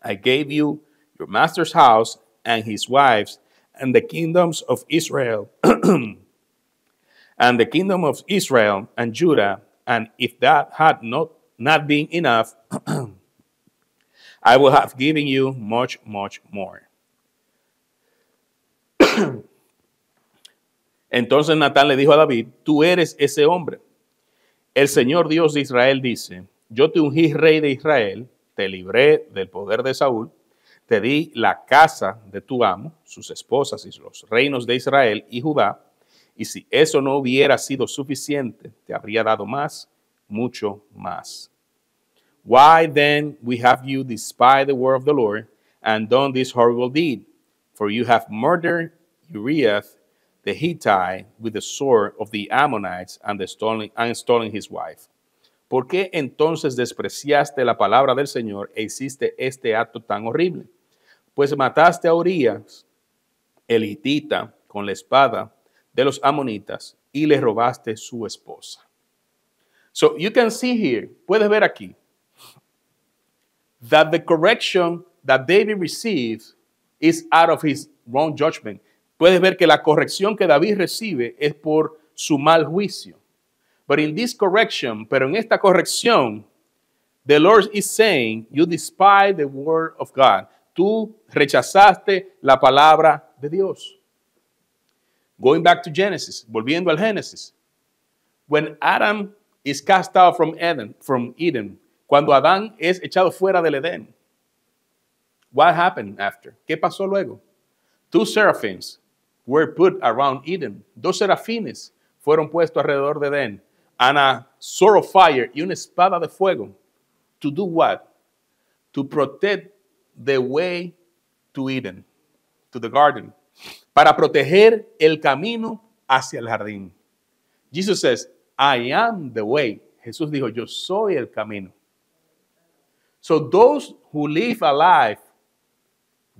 I gave you your master's house and his wives and the kingdoms of Israel and the kingdom of Israel and Judah And if that had not, not been enough, I would have given you much, much more. Entonces Natán le dijo a David, tú eres ese hombre. El Señor Dios de Israel dice, yo te ungí rey de Israel, te libré del poder de Saúl, te di la casa de tu amo, sus esposas y los reinos de Israel y Judá, y si eso no hubiera sido suficiente, te habría dado más, mucho más. Why then we have you despised the word of the Lord and done this horrible deed? For you have murdered Uriah the Hittite with the sword of the Ammonites and, the stolen, and stolen his wife. ¿Por qué entonces despreciaste la palabra del Señor e hiciste este acto tan horrible? Pues mataste a Urias, el hitita, con la espada de los amonitas y le robaste su esposa. So you can see here, puedes ver aquí, that the correction that David received is out of his wrong judgment. Puedes ver que la corrección que David recibe es por su mal juicio. But in this correction, pero en esta corrección, the Lord is saying, you despise the word of God. Tú rechazaste la palabra de Dios. Going back to Genesis, volviendo al Génesis. When Adam is cast out from Eden, from Eden, cuando Adán es echado fuera del Edén. What happened after? ¿Qué pasó luego? Two seraphims were put around Eden. Dos serafines fueron puestos alrededor de Edén. And a sword of fire y una espada de fuego. To do what? To protect the way to Eden, to the garden. para proteger el camino hacia el jardín. Jesus says, I am the way. Jesús dijo, yo soy el camino. So those who live a life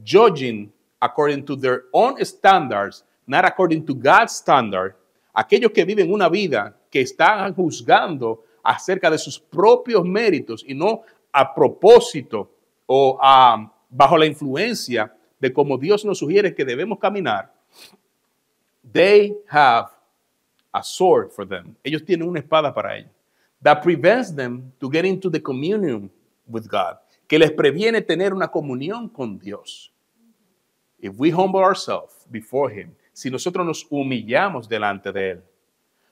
judging according to their own standards, not according to God's standard, aquellos que viven una vida que están juzgando acerca de sus propios méritos y no a propósito o ah, bajo la influencia de cómo Dios nos sugiere que debemos caminar, they have a sword for them. Ellos tienen una espada para ellos. That prevents them to get into the communion with God. Que les previene tener una comunión con Dios. If we humble ourselves before Him, si nosotros nos humillamos delante de Él,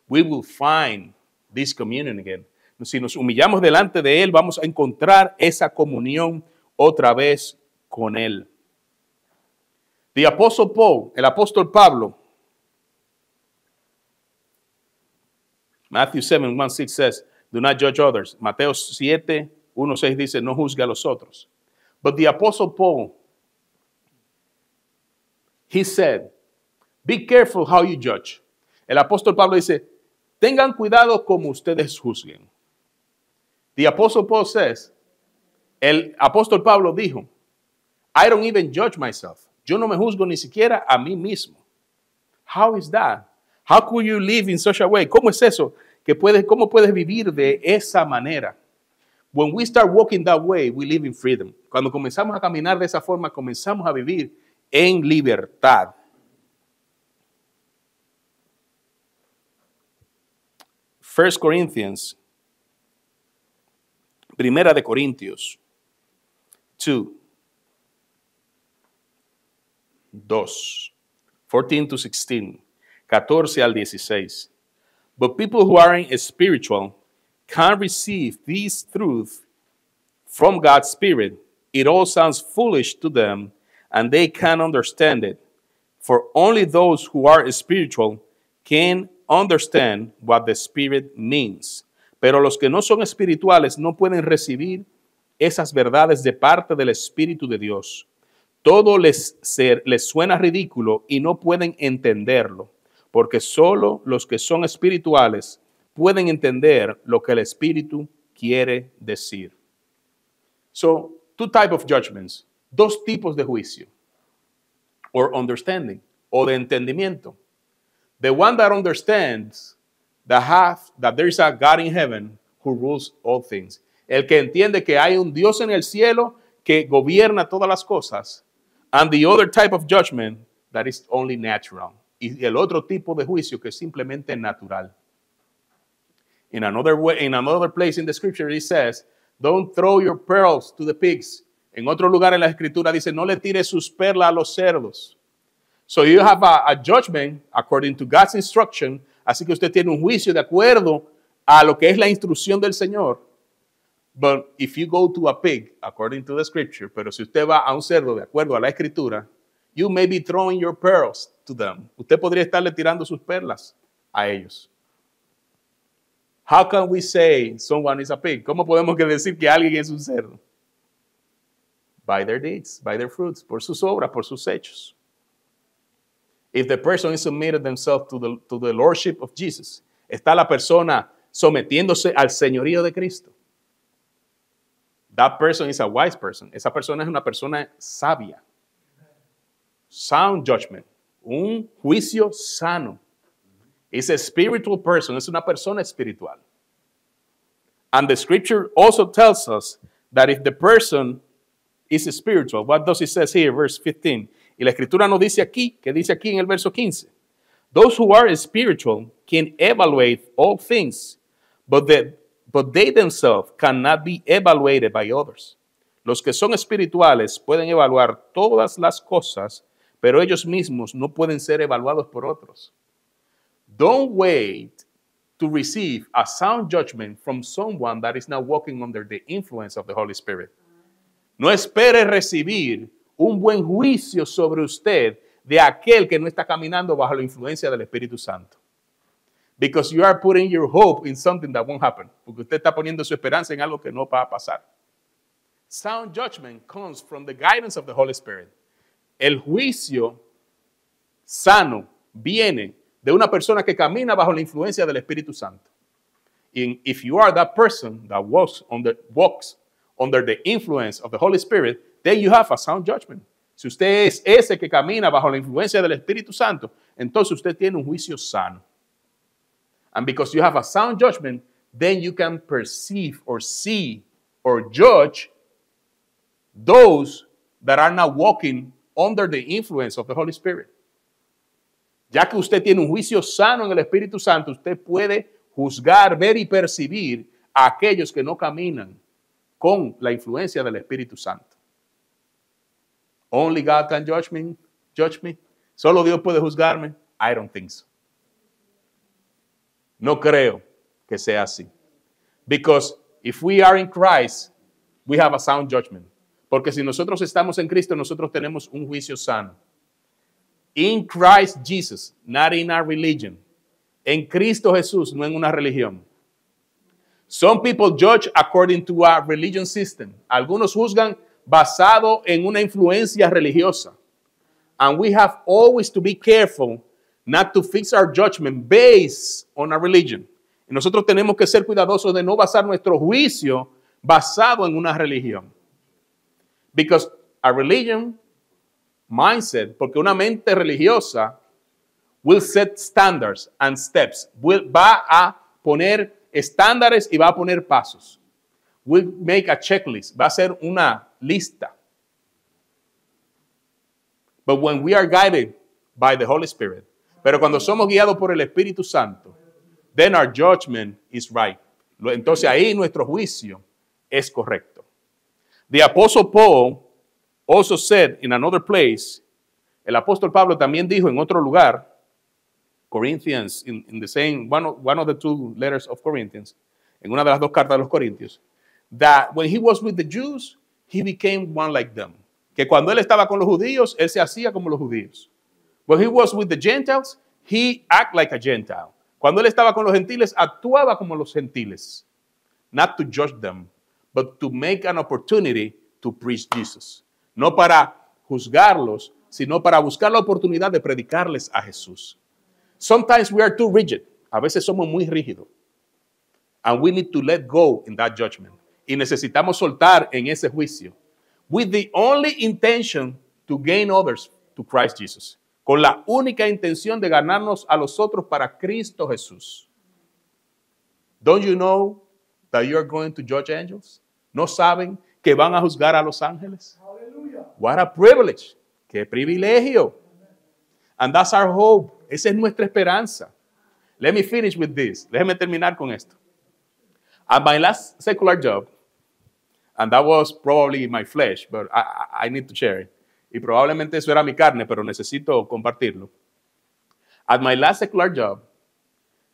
we will find this communion again. Si nos humillamos delante de Él, vamos a encontrar esa comunión otra vez con Él. The Apostle Paul, el apóstol Pablo, Matthew 7, 1, 6 says, Do not judge others. Mateo 7, 1, 6 dice, No juzga a los otros. But the Apostle Paul, he said, Be careful how you judge. El apóstol Pablo dice, Tengan cuidado como ustedes juzguen. The Apostle Paul says, El apóstol Pablo dijo, I don't even judge myself. Yo no me juzgo ni siquiera a mí mismo. How is that? How could you live in such a way? ¿Cómo es eso? Que puedes, ¿Cómo puedes vivir de esa manera? When we start walking that way, we live in freedom. Cuando comenzamos a caminar de esa forma, comenzamos a vivir en libertad. First Corinthians, Primera de Corintios 2. 2, 14 to 16, 14 al 16. But people who aren't spiritual can not receive these truths from God's Spirit. It all sounds foolish to them and they can't understand it. For only those who are spiritual can understand what the Spirit means. Pero los que no son espirituales no pueden recibir esas verdades de parte del Espíritu de Dios Todo les, suena ridículo y no pueden entenderlo, porque solo los que son espirituales pueden entender lo que el Espíritu quiere decir. So, two type of judgments, dos tipos de juicio, or understanding, o de entendimiento. The one that understands that there is a God in heaven who rules all things. El que entiende que hay un Dios en el cielo que gobierna todas las cosas And the other type of judgment that is only natural. Y el otro tipo de juicio que es simplemente natural. In another way, in another place in the scripture, it says, "Don't throw your pearls to the pigs." En otro lugar en la escritura dice, "No le tires sus perlas a los cerdos." So you have a, a, judgment according to God's instruction. Así que usted tiene un juicio de acuerdo a lo que es la instrucción del Señor. But if you go to a pig, according to the scripture, pero si usted va a un cerdo, de acuerdo a la escritura, you may be throwing your pearls to them. Usted podría estarle tirando sus perlas a ellos. How can we say someone is a pig? ¿Cómo podemos decir que alguien es un cerdo? By their deeds, by their fruits, por sus obras, por sus hechos. If the person is submitted themselves to the, to the lordship of Jesus, está la persona sometiéndose al señorío de Cristo. That person is a wise person. Esa persona es una persona sabia. Sound judgment. Un juicio sano. It's a spiritual person. Es una persona espiritual. And the scripture also tells us that if the person is spiritual, what does it say here, verse 15? Y la escritura nos dice aquí, que dice aquí en el verso 15. Those who are spiritual can evaluate all things, but the but they themselves cannot be evaluated by others. Los que son espirituales pueden evaluar todas las cosas, pero ellos mismos no pueden ser evaluados por otros. Don't wait to receive a sound judgment from someone that is not walking under the influence of the Holy Spirit. No espere recibir un buen juicio sobre usted de aquel que no está caminando bajo la influencia del Espíritu Santo. Because you are putting your hope in something that won't happen. Porque usted está poniendo su esperanza en algo que no va a pasar. Sound judgment comes from the guidance of the Holy Spirit. El juicio sano viene de una persona que camina bajo la influencia del Espíritu Santo. And if you are that person that walks, under the, walks under the influence of the Holy Spirit, then you have a sound judgment. Si usted es ese que camina bajo la influencia del Espíritu Santo, entonces usted tiene un juicio sano. And because you have a sound judgment, then you can perceive or see or judge those that are not walking under the influence of the Holy Spirit. Ya que usted tiene un juicio sano en el Espíritu Santo, usted puede juzgar, ver y percibir a aquellos que no caminan con la influencia del Espíritu Santo. Only God can judge me, judge me. Solo Dios puede juzgarme. I don't think so. No creo que sea así. Because if we are in Christ, we have a sound judgment. Porque si nosotros estamos en Cristo, nosotros tenemos un juicio sano. In Christ Jesus, not in our religion. En Cristo Jesús, no en una religión. Some people judge according to our religion system. Algunos juzgan basado en una influencia religiosa. And we have always to be careful not to fix our judgment based on a religion. nosotros tenemos que ser cuidadosos de no basar nuestro juicio basado en una religión. Because a religion mindset, porque una mente religiosa will set standards and steps, will, va a poner estándares y va a poner pasos. Will make a checklist, va a ser una lista. But when we are guided by the Holy Spirit, pero cuando somos guiados por el Espíritu Santo, then our judgment is right. Entonces ahí nuestro juicio es correcto. The Apostle Paul also said in another place, el apóstol Pablo también dijo en otro lugar, Corinthians, in, the same, one of, one of the two letters of Corinthians, en una de las dos cartas de los Corintios, that when he was with the Jews, he became one like them. Que cuando él estaba con los judíos, él se hacía como los judíos. When he was with the Gentiles, he acted like a Gentile. Cuando él estaba con los gentiles, actuaba como los gentiles. Not to judge them, but to make an opportunity to preach Jesus. No para juzgarlos, sino para buscar la oportunidad de predicarles a Jesús. Sometimes we are too rigid. A veces somos muy rígidos. And we need to let go in that judgment. Y necesitamos soltar en ese juicio. With the only intention to gain others to Christ Jesus. con la única intención de ganarnos a los otros para Cristo Jesús. Don't you know that you are going to judge angels? ¿No saben que van a juzgar a los ángeles? What a privilege. Qué privilegio. And that's our hope. Esa es nuestra esperanza. Let me finish with this. Déjeme terminar con esto. At my last secular job, and that was probably my flesh, but I, I need to share it y probablemente eso era mi carne, pero necesito compartirlo. At my last secular job,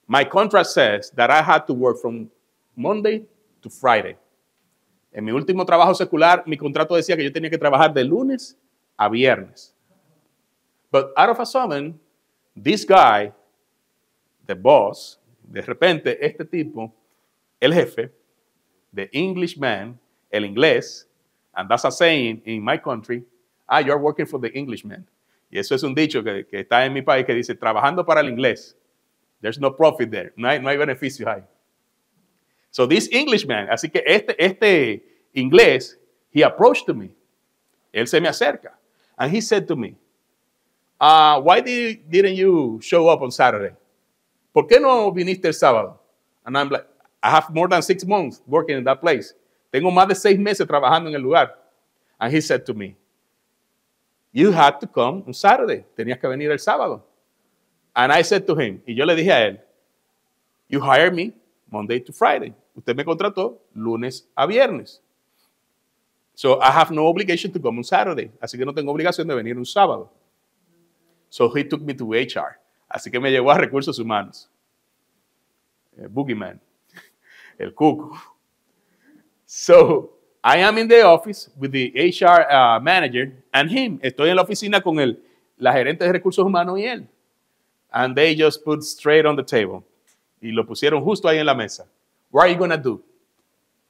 my contract says that I had to work from Monday to Friday. En mi último trabajo secular, mi contrato decía que yo tenía que trabajar de lunes a viernes. But out of a sudden, this guy, the boss, de repente este tipo, el jefe, the Englishman, el inglés, and that's a saying in my country, Ah, you're working for the Englishman. Y eso es un dicho que, que está en mi país que dice, trabajando para el inglés. There's no profit there. No hay, no hay beneficio ahí. So this Englishman, así que este, este inglés, he approached to me. Él se me acerca. And he said to me, uh, why did, didn't you show up on Saturday? ¿Por qué no viniste el sábado? And I'm like, I have more than six months working in that place. Tengo más de seis meses trabajando en el lugar. And he said to me, You had to come on Saturday. Tenías que venir el sábado. And I said to him, y yo le dije a él, You hired me Monday to Friday. Usted me contrató lunes a viernes. So I have no obligation to come on Saturday. Así que no tengo obligación de venir un sábado. So he took me to HR. Así que me llevó a recursos humanos. boogeyman. El cuco. So I am in the office with the HR uh, manager and him. Estoy en la oficina con el, la gerente de recursos humanos y él. And they just put straight on the table. Y lo pusieron justo ahí en la mesa. What are you going to do?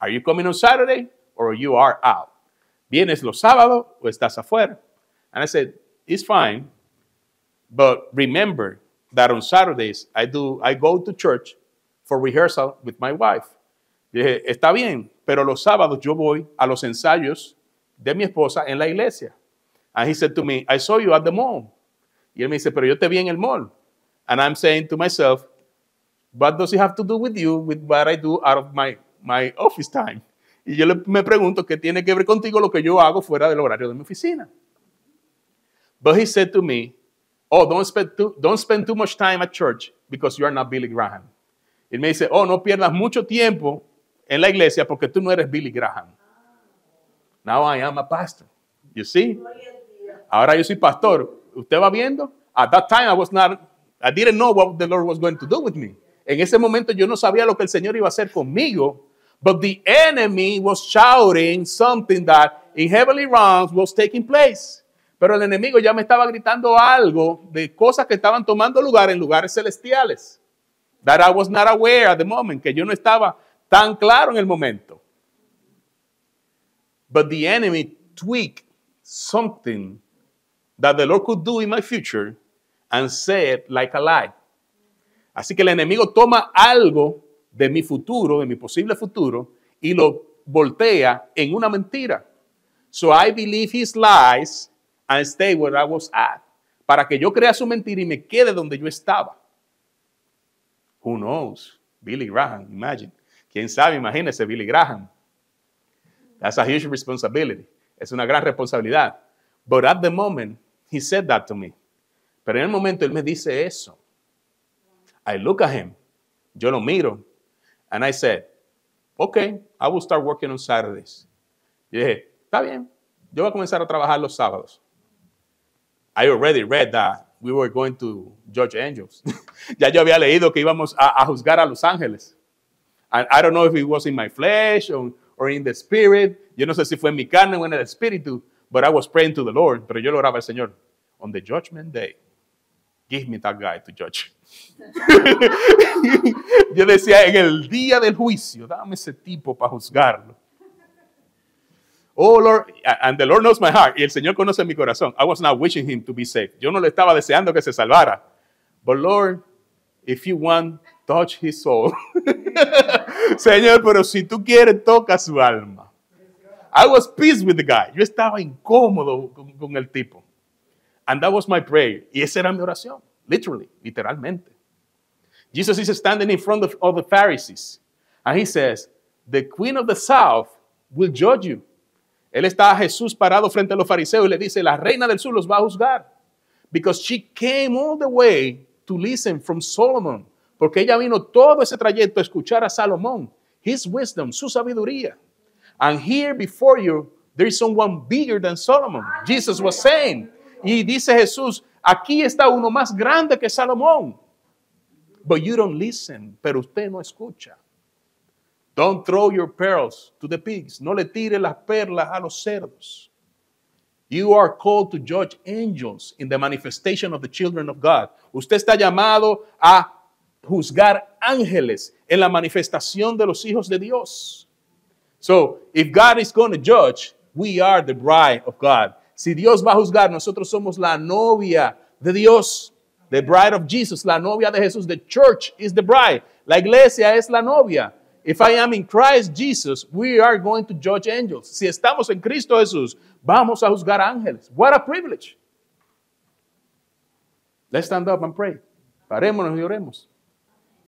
Are you coming on Saturday or you are out? ¿Vienes los sábados o estás afuera? And I said, it's fine, but remember that on Saturdays I do I go to church for rehearsal with my wife. dije, está bien, pero los sábados yo voy a los ensayos de mi esposa en la iglesia. And he said to me, I saw you at the mall. Y él me dice, pero yo te vi en el mall. And I'm saying to myself, what does it have to do with you, with what I do out of my, my office time? Y yo me pregunto, ¿qué tiene que ver contigo lo que yo hago fuera del horario de mi oficina? But he said to me, oh, don't spend too, don't spend too much time at church because you are not Billy Graham. Él me dice, oh, no pierdas mucho tiempo en la iglesia porque tú no eres Billy Graham. Now I am a pastor. You see? Ahora yo soy pastor. ¿Usted va viendo? At that time I was not, I didn't know what the Lord was going to do with me. En ese momento yo no sabía lo que el Señor iba a hacer conmigo. But the enemy was shouting something that in heavenly realms was taking place. Pero el enemigo ya me estaba gritando algo de cosas que estaban tomando lugar en lugares celestiales. That I was not aware at the moment, que yo no estaba tan claro en el momento. But the enemy tweaked something that the Lord could do in my future and said like a lie. Así que el enemigo toma algo de mi futuro, de mi posible futuro, y lo voltea en una mentira. So I believe his lies and stay where I was at. Para que yo crea su mentira y me quede donde yo estaba. Who knows? Billy Graham, imagine. Quién sabe, imagínese Billy Graham. That's a huge responsibility. Es una gran responsabilidad. But at the moment, he said that to me. Pero en el momento él me dice eso. I look at him. Yo lo miro. And I said, okay, I will start working on Saturdays. dije, está bien. Yo voy a comenzar a trabajar los sábados. I already read that we were going to George Angels. ya yo había leído que íbamos a juzgar a los ángeles. I don't know if it was in my flesh or, in the spirit. Yo no sé si fue en mi carne o en el espíritu, but I was praying to the Lord. Pero yo lo oraba al Señor. On the judgment day, give me that guy to judge. yo decía, en el día del juicio, dame ese tipo para juzgarlo. Oh Lord, and the Lord knows my heart. Y el Señor conoce mi corazón. I was not wishing him to be saved. Yo no le estaba deseando que se salvara. But Lord, if you want touch his soul. Señor, pero si tú quieres, toca su alma. I was pissed with the guy. Yo estaba incómodo con, con el tipo. And that was my prayer. Y esa era mi oración. Literally, literalmente. Jesus is standing in front of, all the Pharisees. And he says, The queen of the south will judge you. Él está a Jesús parado frente a los fariseos y le dice, la reina del sur los va a juzgar. Because she came all the way to listen from Solomon. porque ella vino todo ese trayecto a escuchar a Salomón, his wisdom, su sabiduría. And here before you, there is someone bigger than Solomon. Jesus was saying. Y dice Jesús, aquí está uno más grande que Salomón. But you don't listen, pero usted no escucha. Don't throw your pearls to the pigs. No le tire las perlas a los cerdos. You are called to judge angels in the manifestation of the children of God. Usted está llamado a juzgar ángeles en la manifestación de los hijos de Dios. So, if God is going to judge, we are the bride of God. Si Dios va a juzgar, nosotros somos la novia de Dios. The bride of Jesus, la novia de Jesús. The church is the bride. La iglesia es la novia. If I am in Christ Jesus, we are going to judge angels. Si estamos en Cristo Jesús, vamos a juzgar ángeles. What a privilege. Let's stand up and pray. Parémonos y oremos.